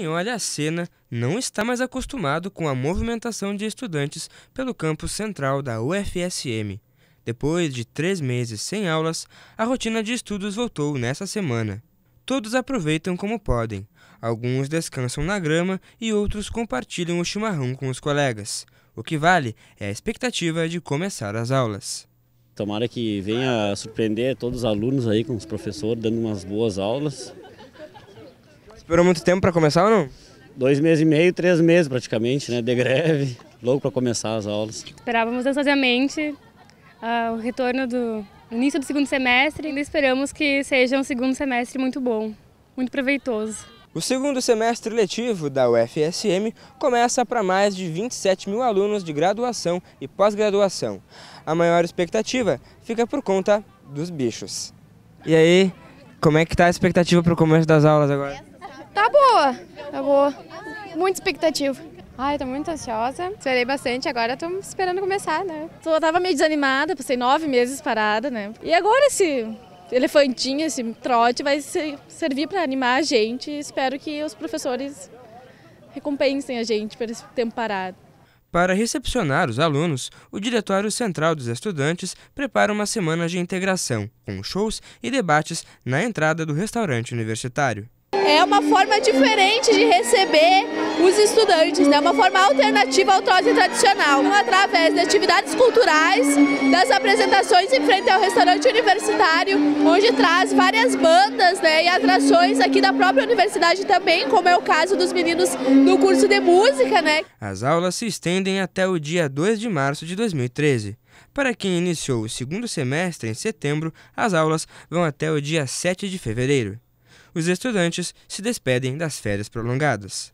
Quem olha a cena não está mais acostumado com a movimentação de estudantes pelo campus central da UFSM. Depois de três meses sem aulas, a rotina de estudos voltou nessa semana. Todos aproveitam como podem. Alguns descansam na grama e outros compartilham o chimarrão com os colegas. O que vale é a expectativa de começar as aulas. Tomara que venha surpreender todos os alunos aí com os professores dando umas boas aulas Esperou muito tempo para começar ou não? Dois meses e meio, três meses praticamente, né? De greve, louco para começar as aulas. Esperávamos ansiosamente uh, o retorno do início do segundo semestre e ainda esperamos que seja um segundo semestre muito bom, muito proveitoso. O segundo semestre letivo da UFSM começa para mais de 27 mil alunos de graduação e pós-graduação. A maior expectativa fica por conta dos bichos. E aí, como é que está a expectativa para o começo das aulas agora? Tá boa, tá boa. Muita expectativa. Ai, tô muito ansiosa. Esperei bastante, agora tô esperando começar, né? Tô, tava meio desanimada, passei nove meses parada, né? E agora esse elefantinho, esse trote vai ser, servir para animar a gente. Espero que os professores recompensem a gente por esse tempo parado. Para recepcionar os alunos, o Diretório Central dos Estudantes prepara uma semana de integração, com shows e debates na entrada do restaurante universitário. É uma forma diferente de receber os estudantes, né? uma forma alternativa ao trote tradicional, então, através de atividades culturais, das apresentações em frente ao restaurante universitário, onde traz várias bandas né? e atrações aqui da própria universidade também, como é o caso dos meninos do curso de música. Né? As aulas se estendem até o dia 2 de março de 2013. Para quem iniciou o segundo semestre em setembro, as aulas vão até o dia 7 de fevereiro os estudantes se despedem das férias prolongadas.